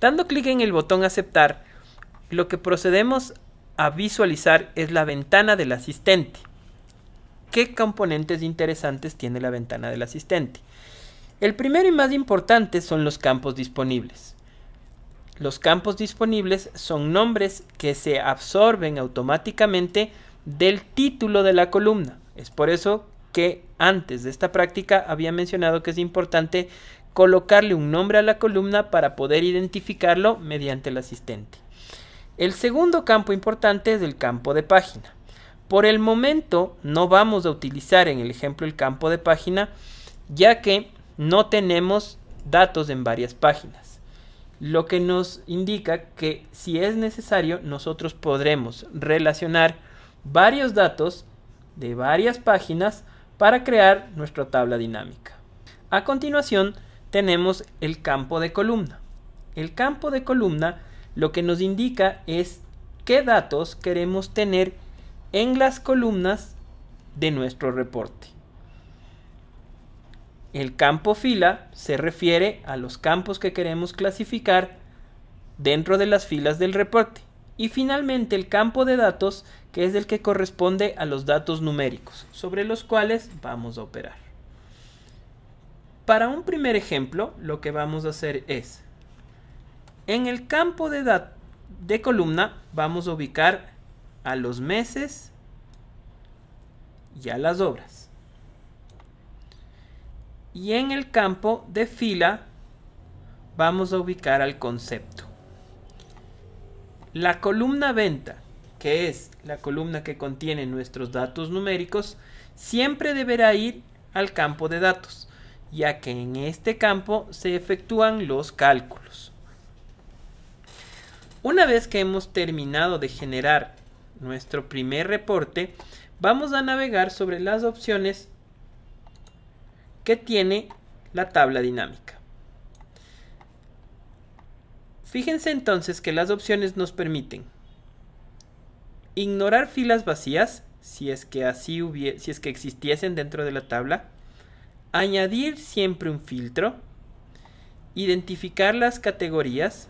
Dando clic en el botón aceptar, lo que procedemos a visualizar es la ventana del asistente. ¿Qué componentes interesantes tiene la ventana del asistente? El primero y más importante son los campos disponibles. Los campos disponibles son nombres que se absorben automáticamente del título de la columna. Es por eso que antes de esta práctica había mencionado que es importante colocarle un nombre a la columna para poder identificarlo mediante el asistente. El segundo campo importante es el campo de página. Por el momento no vamos a utilizar en el ejemplo el campo de página ya que no tenemos datos en varias páginas. Lo que nos indica que si es necesario nosotros podremos relacionar varios datos de varias páginas para crear nuestra tabla dinámica. A continuación tenemos el campo de columna. El campo de columna lo que nos indica es qué datos queremos tener en las columnas de nuestro reporte. El campo fila se refiere a los campos que queremos clasificar dentro de las filas del reporte. Y finalmente el campo de datos, que es el que corresponde a los datos numéricos, sobre los cuales vamos a operar. Para un primer ejemplo, lo que vamos a hacer es, en el campo de, de columna vamos a ubicar a los meses y a las obras. Y en el campo de fila vamos a ubicar al concepto. La columna venta, que es la columna que contiene nuestros datos numéricos, siempre deberá ir al campo de datos ya que en este campo se efectúan los cálculos. Una vez que hemos terminado de generar nuestro primer reporte, vamos a navegar sobre las opciones que tiene la tabla dinámica. Fíjense entonces que las opciones nos permiten ignorar filas vacías, si es que así si es que existiesen dentro de la tabla, añadir siempre un filtro, identificar las categorías,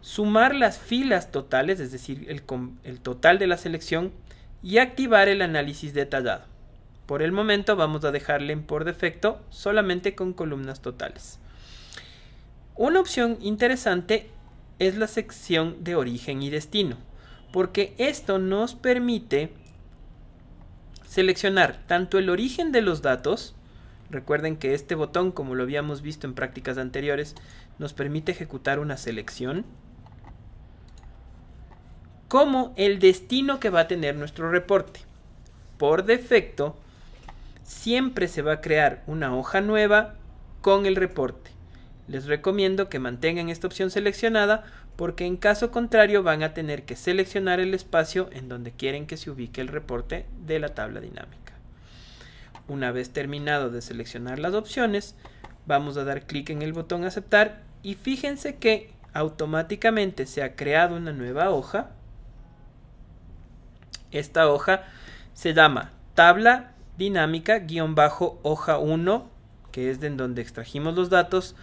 sumar las filas totales, es decir, el, total de la selección, y activar el análisis detallado. Por el momento vamos a dejarle por defecto solamente con columnas totales. Una opción interesante es la sección de origen y destino, porque esto nos permite seleccionar tanto el origen de los datos, recuerden que este botón, como lo habíamos visto en prácticas anteriores, nos permite ejecutar una selección, como el destino que va a tener nuestro reporte. Por defecto, siempre se va a crear una hoja nueva con el reporte. Les recomiendo que mantengan esta opción seleccionada porque en caso contrario van a tener que seleccionar el espacio en donde quieren que se ubique el reporte de la tabla dinámica. Una vez terminado de seleccionar las opciones, vamos a dar clic en el botón aceptar y fíjense que automáticamente se ha creado una nueva hoja. Esta hoja se llama tabla dinámica-hoja 1, que es de en donde extrajimos los datos,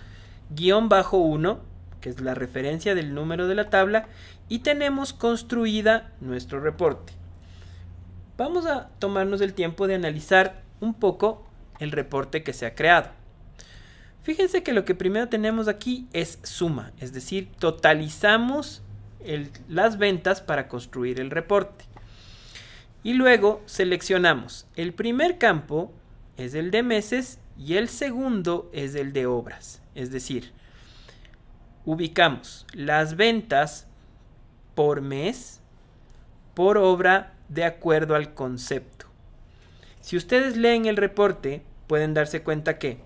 guión bajo 1 es la referencia del número de la tabla, y tenemos construida nuestro reporte. Vamos a tomarnos el tiempo de analizar un poco el reporte que se ha creado. Fíjense que lo que primero tenemos aquí es suma, es decir, totalizamos las ventas para construir el reporte. Y luego seleccionamos. El primer campo es el de meses y el segundo es el de obras. Es decir, ubicamos las ventas por mes, por obra, de acuerdo al concepto. Si ustedes leen el reporte, pueden darse cuenta que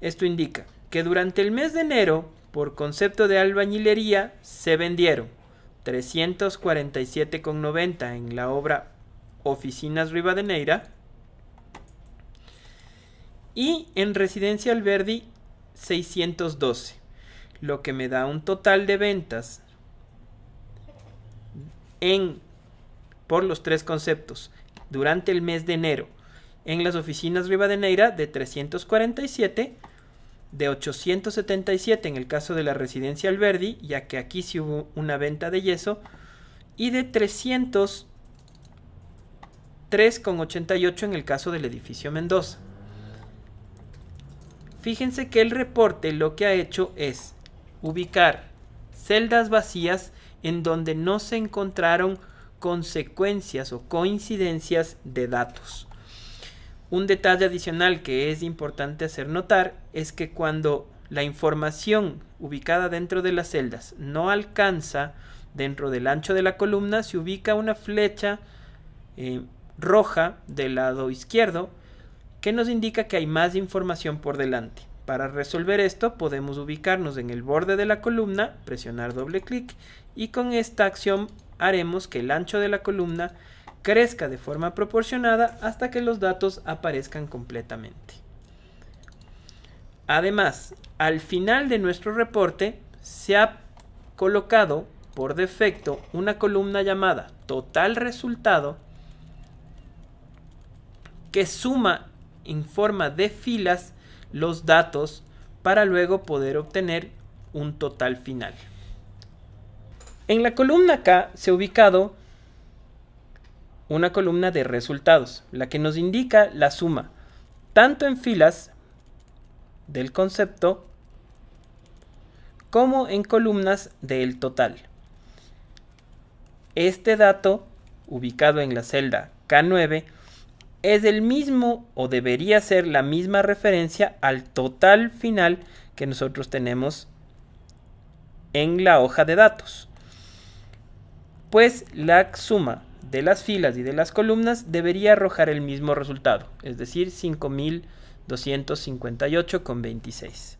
esto indica que durante el mes de enero, por concepto de albañilería, se vendieron 347,90 en la obra Oficinas Rivadeneira y en Residencia Alberdi 612 lo que me da un total de ventas en por los tres conceptos durante el mes de enero en las oficinas Rivadeneira de 347 de 877 en el caso de la residencia Alberdi, ya que aquí sí hubo una venta de yeso, y de 303,88 en el caso del edificio Mendoza. Fíjense que el reporte lo que ha hecho es Ubicar celdas vacías en donde no se encontraron consecuencias o coincidencias de datos. Un detalle adicional que es importante hacer notar es que cuando la información ubicada dentro de las celdas no alcanza dentro del ancho de la columna, se ubica una flecha eh, roja del lado izquierdo que nos indica que hay más información por delante. Para resolver esto podemos ubicarnos en el borde de la columna, presionar doble clic y con esta acción haremos que el ancho de la columna crezca de forma proporcionada hasta que los datos aparezcan completamente. Además, al final de nuestro reporte se ha colocado por defecto una columna llamada total resultado que suma en forma de filas los datos para luego poder obtener un total final. En la columna K se ha ubicado una columna de resultados, la que nos indica la suma, tanto en filas del concepto como en columnas del total. Este dato, ubicado en la celda K9, es el mismo o debería ser la misma referencia al total final que nosotros tenemos en la hoja de datos. Pues la suma de las filas y de las columnas debería arrojar el mismo resultado, es decir, 5258,26.